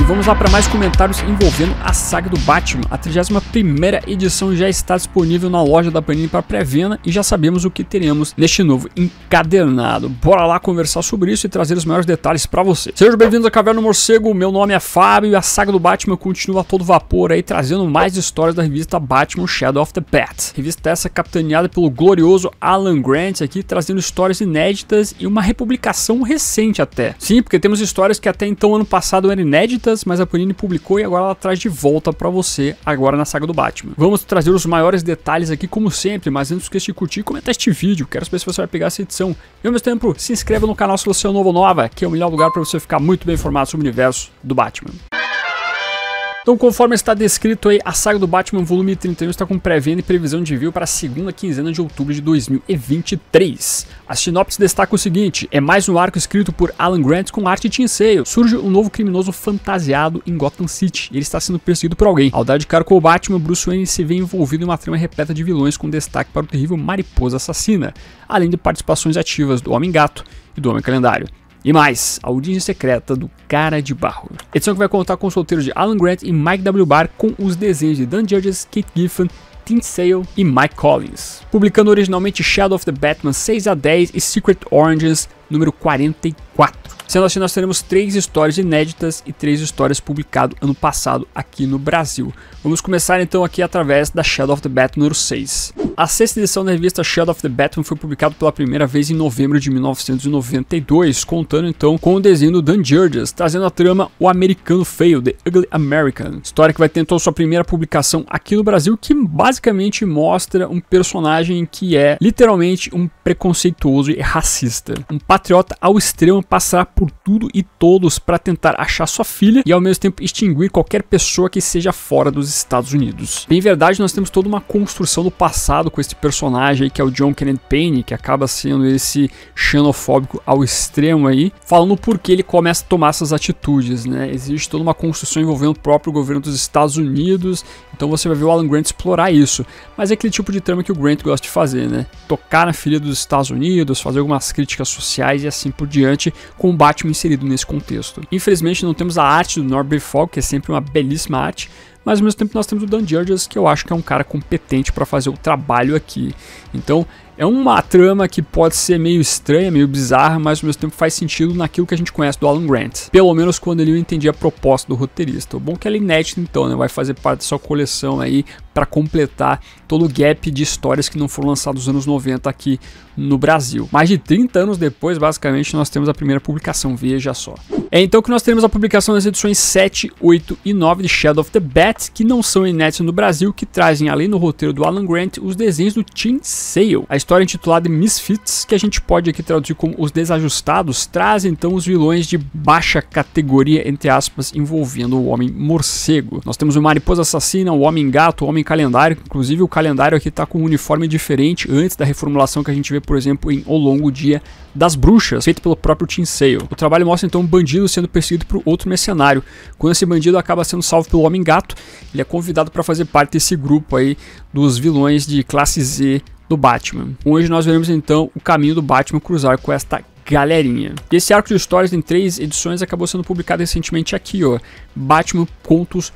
E vamos lá para mais comentários envolvendo a saga do Batman. A 31 edição já está disponível na loja da Panini para pré-venda e já sabemos o que teremos neste novo encadernado. Bora lá conversar sobre isso e trazer os maiores detalhes para você. Sejam bem-vindos à Caverna Morcego, meu nome é Fábio e a saga do Batman continua a todo vapor aí trazendo mais histórias da revista Batman Shadow of the Bat. Revista essa capitaneada pelo glorioso Alan Grant aqui trazendo histórias inéditas e uma republicação recente até. Sim, porque temos histórias que até então ano passado eram inéditas mas a Panini publicou e agora ela traz de volta para você agora na saga do Batman. Vamos trazer os maiores detalhes aqui como sempre, mas antes esqueça de curtir e comentar este vídeo, quero saber se você vai pegar essa edição. E ao mesmo tempo, se inscreva no canal se você é novo ou nova, que é o melhor lugar para você ficar muito bem informado sobre o universo do Batman. Então, conforme está descrito aí, a saga do Batman volume 31 está com pré-venda e previsão de envio para a segunda quinzena de outubro de 2023. A sinopse destaca o seguinte: é mais um arco escrito por Alan Grant com arte de Tinsale. Surge um novo criminoso fantasiado em Gotham City. Ele está sendo perseguido por alguém. Ao dar de cara com o Batman, Bruce Wayne se vê envolvido em uma trama repleta de vilões com destaque para o terrível Mariposa Assassina, além de participações ativas do Homem-Gato e do Homem-Calendário. E mais, a origem secreta do Cara de Barro. Edição que vai contar com os solteiros de Alan Grant e Mike W. Barr com os desenhos de Dan Judges, Kate Giffen, Sale e Mike Collins. Publicando originalmente Shadow of the Batman 6 a 10 e Secret Oranges número 44. Sendo assim, nós teremos três histórias inéditas e três histórias publicadas ano passado aqui no Brasil. Vamos começar então aqui através da Shadow of the Bat número 6. A sexta edição da revista Shadow of the Batman foi publicada pela primeira vez em novembro de 1992, contando então com o desenho do Dan Jurgis, trazendo a trama O Americano Fail, The Ugly American, história que vai ter então sua primeira publicação aqui no Brasil, que basicamente mostra um personagem que é literalmente um preconceituoso e racista, um patriota ao extremo passar por por tudo e todos para tentar achar sua filha e ao mesmo tempo extinguir qualquer pessoa que seja fora dos Estados Unidos. Em verdade, nós temos toda uma construção do passado com esse personagem aí, que é o John Kenneth Payne, que acaba sendo esse xenofóbico ao extremo aí, falando por que ele começa a tomar essas atitudes, né? Existe toda uma construção envolvendo o próprio governo dos Estados Unidos, então você vai ver o Alan Grant explorar isso. Mas é aquele tipo de trama que o Grant gosta de fazer, né? Tocar na ferida dos Estados Unidos, fazer algumas críticas sociais e assim por diante, com base Batman inserido nesse contexto. Infelizmente não temos a arte do Norbert Fogg, que é sempre uma belíssima arte, mas ao mesmo tempo nós temos o Dan Jurgens, que eu acho que é um cara competente para fazer o trabalho aqui. Então é uma trama que pode ser meio estranha, meio bizarra, mas ao mesmo tempo faz sentido naquilo que a gente conhece do Alan Grant. Pelo menos quando ele entendi a proposta do roteirista. O bom é que ela é inédita então, né? Vai fazer parte da sua coleção aí para completar todo o gap de histórias que não foram lançadas nos anos 90 aqui no Brasil. Mais de 30 anos depois, basicamente, nós temos a primeira publicação, veja só. É então que nós teremos é a publicação das edições 7, 8 e 9 de Shadow of the Bat, que não são inéditos no Brasil, que trazem, além do roteiro do Alan Grant, os desenhos do Tim Sale. A história é intitulada Misfits, que a gente pode aqui traduzir como Os Desajustados, traz então os vilões de baixa categoria, entre aspas, envolvendo o Homem Morcego. Nós temos o Mariposa Assassina, o Homem Gato, o Homem Calendário, inclusive o calendário aqui está com um uniforme diferente antes da reformulação que a gente vê, por exemplo, em O Longo Dia das Bruxas, feito pelo próprio Tim Sale. O trabalho mostra então um bandido bandido sendo perseguido por outro mercenário. Quando esse bandido acaba sendo salvo pelo Homem Gato, ele é convidado para fazer parte desse grupo aí dos vilões de classe Z do Batman. Hoje nós veremos então o caminho do Batman cruzar com esta galerinha. esse arco de histórias em três edições acabou sendo publicado recentemente aqui, ó, Batman Contos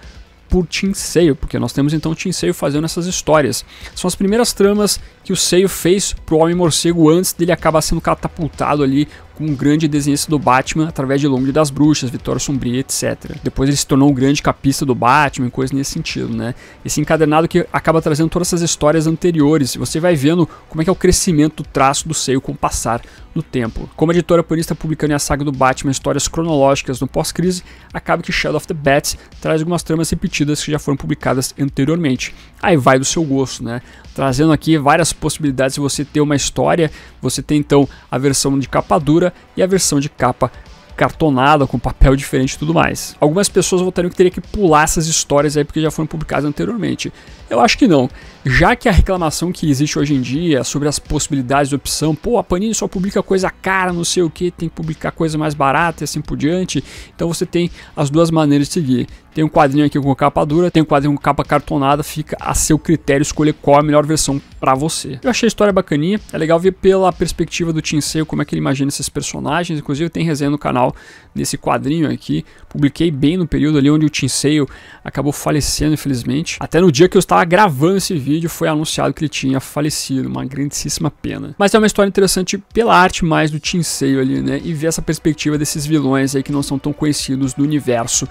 por Tinseio, porque nós temos então o Tinseio fazendo essas histórias. São as primeiras tramas que o Seio fez pro Homem Morcego antes dele acabar sendo catapultado ali com um grande desenhista do Batman através de longe das Bruxas, Vitória Sombria, etc. Depois ele se tornou um grande capista do Batman, coisas nesse sentido, né? Esse encadernado que acaba trazendo todas essas histórias anteriores e você vai vendo como é que é o crescimento do traço do Seio com o passar do tempo. Como a editora por está publicando a saga do Batman histórias cronológicas no pós-crise, acaba que Shadow of the Bats traz algumas tramas repetidas que já foram publicadas anteriormente. Aí vai do seu gosto, né? Trazendo aqui várias possibilidades de você ter uma história, você tem então a versão de capa dura dura e a versão de capa cartonada, com papel diferente e tudo mais. Algumas pessoas votariam que teria que pular essas histórias aí porque já foram publicadas anteriormente. Eu acho que não. Já que a reclamação que existe hoje em dia sobre as possibilidades de opção, pô, a Panini só publica coisa cara, não sei o que, tem que publicar coisa mais barata e assim por diante. Então você tem as duas maneiras de seguir. Tem um quadrinho aqui com capa dura, tem um quadrinho com capa cartonada, fica a seu critério escolher qual é a melhor versão para você. Eu achei a história bacaninha, é legal ver pela perspectiva do Tinseu como é que ele imagina esses personagens, inclusive tem resenha no canal desse quadrinho aqui. Publiquei bem no período ali onde o Tinseu acabou falecendo, infelizmente. Até no dia que eu estava gravando esse vídeo, foi anunciado que ele tinha falecido, uma grandíssima pena. Mas é uma história interessante pela arte mais do Tinseio ali, né? E ver essa perspectiva desses vilões aí que não são tão conhecidos do universo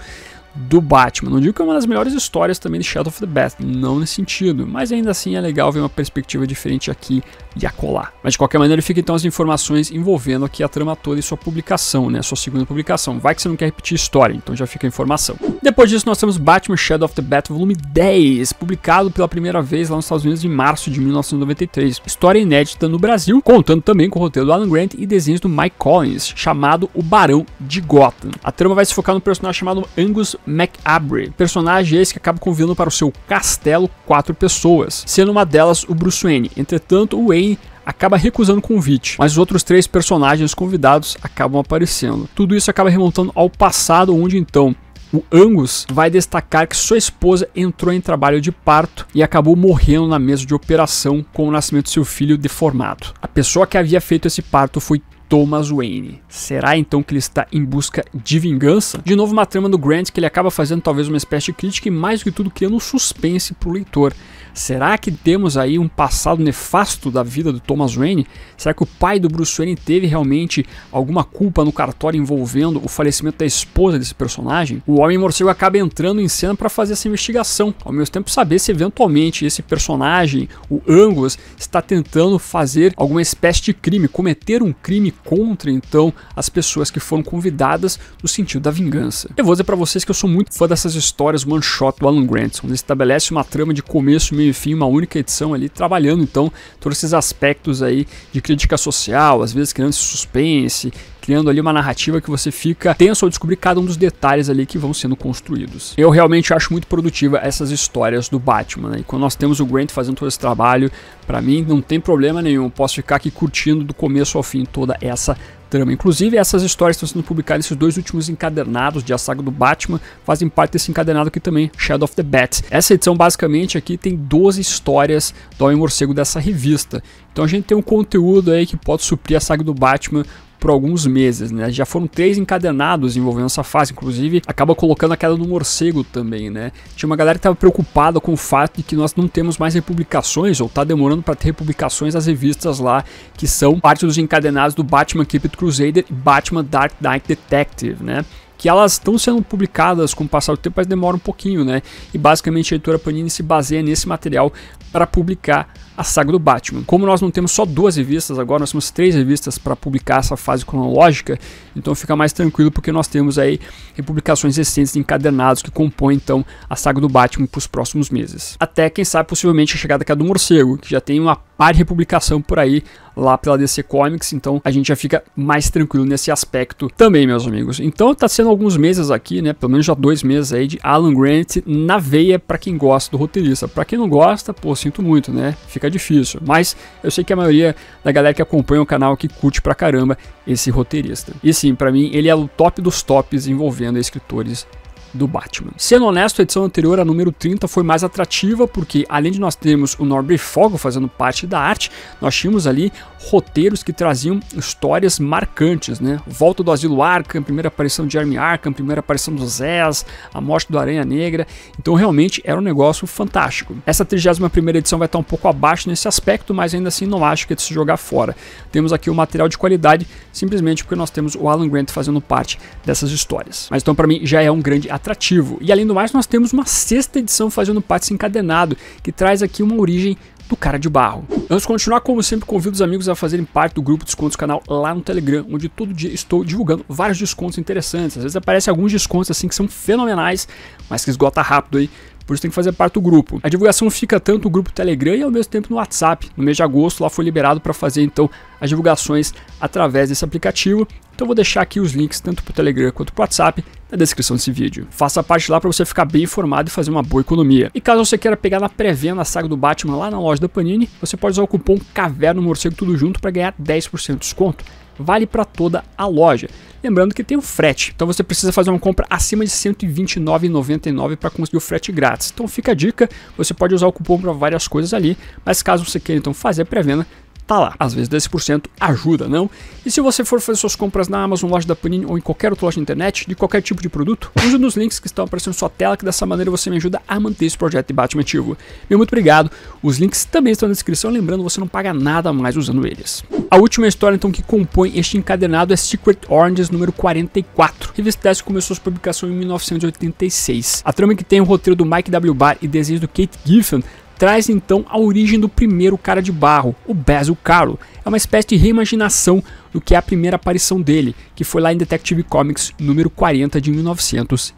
do Batman. Não digo que é uma das melhores histórias também de Shadow of the Bat, não nesse sentido, mas ainda assim é legal ver uma perspectiva diferente aqui e acolá. Mas de qualquer maneira, fica então as informações envolvendo aqui a trama toda e sua publicação, né? Sua segunda publicação. Vai que você não quer repetir a história, então já fica a informação. Depois disso, nós temos Batman Shadow of the Bat volume 10, publicado pela primeira vez lá nos Estados Unidos em março de 1993. História inédita no Brasil, contando também com o roteiro do Alan Grant e desenhos do Mike Collins, chamado O Barão de Gotham. A trama vai se focar no personagem chamado Angus McAbry, personagem esse que acaba convidando para o seu castelo quatro pessoas, sendo uma delas o Bruce Wayne. Entretanto, o Wayne acaba recusando o convite, mas os outros três personagens convidados acabam aparecendo. Tudo isso acaba remontando ao passado, onde então o Angus vai destacar que sua esposa entrou em trabalho de parto e acabou morrendo na mesa de operação com o nascimento de seu filho deformado. A pessoa que havia feito esse parto foi Thomas Wayne. Será então que ele está em busca de vingança? De novo, uma trama do Grant que ele acaba fazendo talvez uma espécie de crítica e mais do que tudo criando um suspense para o leitor. Será que temos aí um passado nefasto da vida do Thomas Wayne? Será que o pai do Bruce Wayne teve realmente alguma culpa no cartório envolvendo o falecimento da esposa desse personagem? O Homem Morcego acaba entrando em cena para fazer essa investigação, ao mesmo tempo saber se eventualmente esse personagem, o Angus, está tentando fazer alguma espécie de crime, cometer um crime contra então as pessoas que foram convidadas no sentido da vingança. Eu vou dizer para vocês que eu sou muito fã dessas histórias one shot do Alan Grant, onde estabelece uma trama de começo, meio meio e fim, uma única edição ali, trabalhando então todos esses aspectos aí de crítica social, às vezes criando suspense, criando ali uma narrativa que você fica tenso ao descobrir cada um dos detalhes ali que vão sendo construídos. Eu realmente acho muito produtiva essas histórias do Batman, né? E quando nós temos o Grant fazendo todo esse trabalho, para mim não tem problema nenhum, posso ficar aqui curtindo do começo ao fim toda essa trama. Inclusive, essas histórias estão sendo publicadas, nesses dois últimos encadernados de A Saga do Batman fazem parte desse encadernado aqui também, Shadow of the Bat. Essa edição, basicamente, aqui tem 12 histórias do Homem-Morcego dessa revista. Então a gente tem um conteúdo aí que pode suprir a saga do Batman por alguns meses, né? Já foram três encadenados envolvendo essa fase, inclusive acaba colocando a queda do morcego também, né? Tinha uma galera que estava preocupada com o fato de que nós não temos mais republicações ou tá demorando para ter republicações as revistas lá que são parte dos encadenados do Batman Keep It Crusader e Batman Dark Knight Detective, né? que elas estão sendo publicadas com o passar do tempo, mas demora um pouquinho, né? E basicamente a editora Panini se baseia nesse material para publicar a saga do Batman. Como nós não temos só duas revistas agora, nós temos três revistas para publicar essa fase cronológica, então fica mais tranquilo porque nós temos aí publicações recentes encadernados que compõem então a saga do Batman para os próximos meses. Até quem sabe possivelmente a chegada aqui é do Morcego, que já tem uma par republicação por aí lá pela DC Comics, então a gente já fica mais tranquilo nesse aspecto também, meus amigos. Então tá sendo alguns meses aqui, né, pelo menos já dois meses aí de Alan Grant na veia para quem gosta do roteirista. Para quem não gosta, pô, sinto muito, né? Fica difícil. Mas eu sei que a maioria da galera que acompanha o canal que curte pra caramba esse roteirista. E sim, para mim ele é o top dos tops envolvendo escritores do Batman. Sendo honesto, a edição anterior, a número 30, foi mais atrativa porque além de nós termos o Norbert Fogo fazendo parte da arte, nós tínhamos ali roteiros que traziam histórias marcantes, né? Volta do Asilo Arkham, primeira aparição de Jeremy Arkham, primeira aparição do Zez, a morte do Aranha Negra. Então realmente era um negócio fantástico. Essa 31 primeira edição vai estar um pouco abaixo nesse aspecto, mas ainda assim não acho que é de se jogar fora. Temos aqui um material de qualidade simplesmente porque nós temos o Alan Grant fazendo parte dessas histórias. Mas então para mim já é um grande atrativo atrativo. E além do mais, nós temos uma sexta edição fazendo parte encadenado, que traz aqui uma origem do cara de barro. Antes de continuar, como sempre, convido os amigos a fazerem parte do grupo de descontos canal lá no Telegram, onde todo dia estou divulgando vários descontos interessantes. Às vezes aparecem alguns descontos assim que são fenomenais, mas que esgota rápido aí por isso tem que fazer parte do grupo. A divulgação fica tanto no grupo Telegram e ao mesmo tempo no WhatsApp. No mês de agosto lá foi liberado para fazer então as divulgações através desse aplicativo. Então eu vou deixar aqui os links tanto para o Telegram quanto para o WhatsApp na descrição desse vídeo. Faça parte lá para você ficar bem informado e fazer uma boa economia. E caso você queira pegar na pré-venda a saga do Batman lá na loja da Panini, você pode usar o cupom CAVERNA MORCEGO tudo junto para ganhar 10% de desconto vale para toda a loja. Lembrando que tem o frete, então você precisa fazer uma compra acima de R$ 129,99 para conseguir o frete grátis. Então fica a dica, você pode usar o cupom para várias coisas ali, mas caso você queira então fazer pré-venda, tá lá. Às vezes 10% ajuda, não? E se você for fazer suas compras na Amazon, loja da Panini ou em qualquer outra loja de internet, de qualquer tipo de produto, use nos links que estão aparecendo na sua tela, que dessa maneira você me ajuda a manter esse projeto de Batman ativo. Meu muito obrigado. Os links também estão na descrição, lembrando, você não paga nada mais usando eles. A última história então que compõe este encadenado é Secret Oranges número 44. A revista 10 começou sua publicação em 1986. A trama é que tem o roteiro do Mike W. Barr e desenhos do Kate Giffen traz então a origem do primeiro cara de barro, o Basil Carlo. É uma espécie de reimaginação do que é a primeira aparição dele, que foi lá em Detective Comics número 40 de 1940.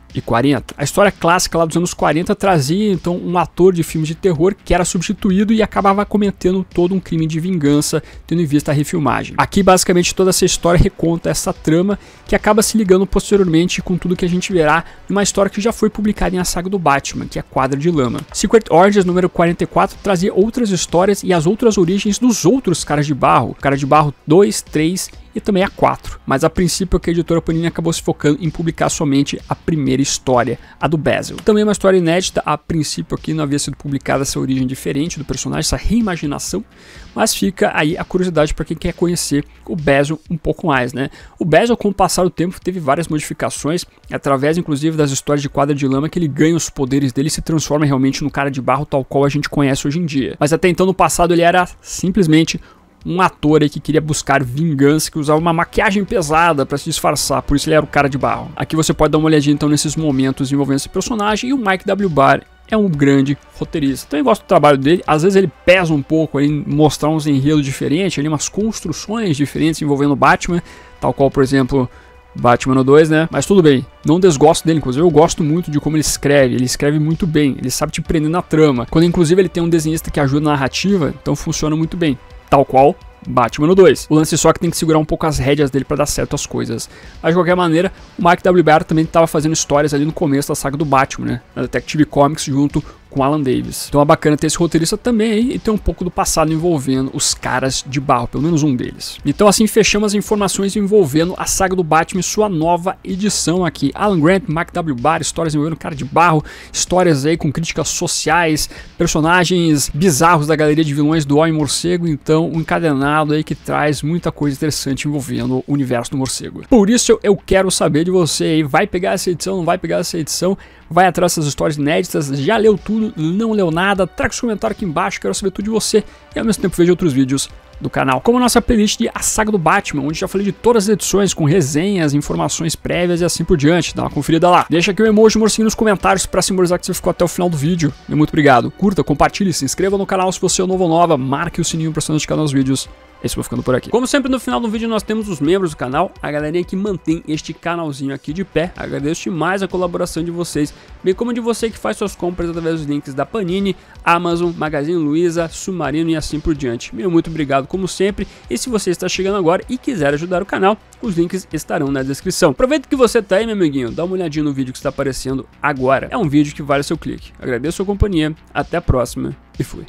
A história clássica lá dos anos 40 trazia então um ator de filmes de terror que era substituído e acabava cometendo todo um crime de vingança, tendo em vista a refilmagem. Aqui basicamente toda essa história reconta essa trama que acaba se ligando posteriormente com tudo que a gente verá em uma história que já foi publicada em A Saga do Batman, que é Quadra de Lama. Secret Origins número 44 trazia outras histórias e as outras origens dos outros Caras de Barro, Cara de Barro 2, 3, e também a 4. Mas a princípio é a editora Panini acabou se focando em publicar somente a primeira história, a do Basil. Também é uma história inédita, a princípio aqui não havia sido publicada essa origem diferente do personagem, essa reimaginação, mas fica aí a curiosidade para quem quer conhecer o Basil um pouco mais, né? O Basil com o passar do tempo teve várias modificações, através inclusive das histórias de quadra de lama que ele ganha os poderes dele e se transforma realmente no cara de barro tal qual a gente conhece hoje em dia. Mas até então no passado ele era simplesmente um ator aí que queria buscar vingança, que usava uma maquiagem pesada para se disfarçar, por isso ele era o cara de barro. Aqui você pode dar uma olhadinha então nesses momentos envolvendo esse personagem e o Mike W. Barr é um grande roteirista. Também então, gosto do trabalho dele. Às vezes ele pesa um pouco em mostrar uns enredos diferentes, ali umas construções diferentes envolvendo Batman, tal qual, por exemplo, Batman 2, né? Mas tudo bem, não desgosto dele, inclusive eu gosto muito de como ele escreve, ele escreve muito bem, ele sabe te prender na trama. Quando inclusive ele tem um desenhista que ajuda na narrativa, então funciona muito bem tal qual Batman no 2. O lance só é que tem que segurar um pouco as rédeas dele para dar certo as coisas. Mas de qualquer maneira, o Mark W. Barr também estava fazendo histórias ali no começo da saga do Batman, né? Na Detective Comics junto com Alan Davis. Então é bacana ter esse roteirista também aí e ter um pouco do passado envolvendo os caras de barro, pelo menos um deles. Então assim fechamos as informações envolvendo a saga do Batman e sua nova edição aqui. Alan Grant, Mark W. Barr, histórias envolvendo cara de barro, histórias aí com críticas sociais, personagens bizarros da galeria de vilões do Homem Morcego, então um encadenado aí que traz muita coisa interessante envolvendo o universo do morcego. Por isso eu quero saber de você aí, vai pegar essa edição, não vai pegar essa edição, vai atrás dessas histórias inéditas, já leu tudo não leu nada, traga seu comentário aqui embaixo, quero saber tudo de você e ao mesmo tempo veja outros vídeos do canal, como nossa playlist de A Saga do Batman, onde já falei de todas as edições com resenhas, informações prévias e assim por diante. Dá uma conferida lá. Deixa aqui o um emoji morcinho nos comentários para simbolizar que você ficou até o final do vídeo. E muito obrigado. Curta, compartilhe, se inscreva no canal se você é novo ou nova, marque o sininho para se notificar nos vídeos. Esse vou ficando por aqui. Como sempre no final do vídeo nós temos os membros do canal, a galerinha que mantém este canalzinho aqui de pé. Agradeço demais a colaboração de vocês, bem como de você que faz suas compras através dos links da Panini, Amazon, Magazine Luiza, Submarino e assim por diante. Meu muito obrigado obrigado como sempre. E se você está chegando agora e quiser ajudar o canal, os links estarão na descrição. Aproveita que você está aí, meu amiguinho, dá uma olhadinha no vídeo que está aparecendo agora. É um vídeo que vale o seu clique. Agradeço a sua companhia, até a próxima e fui.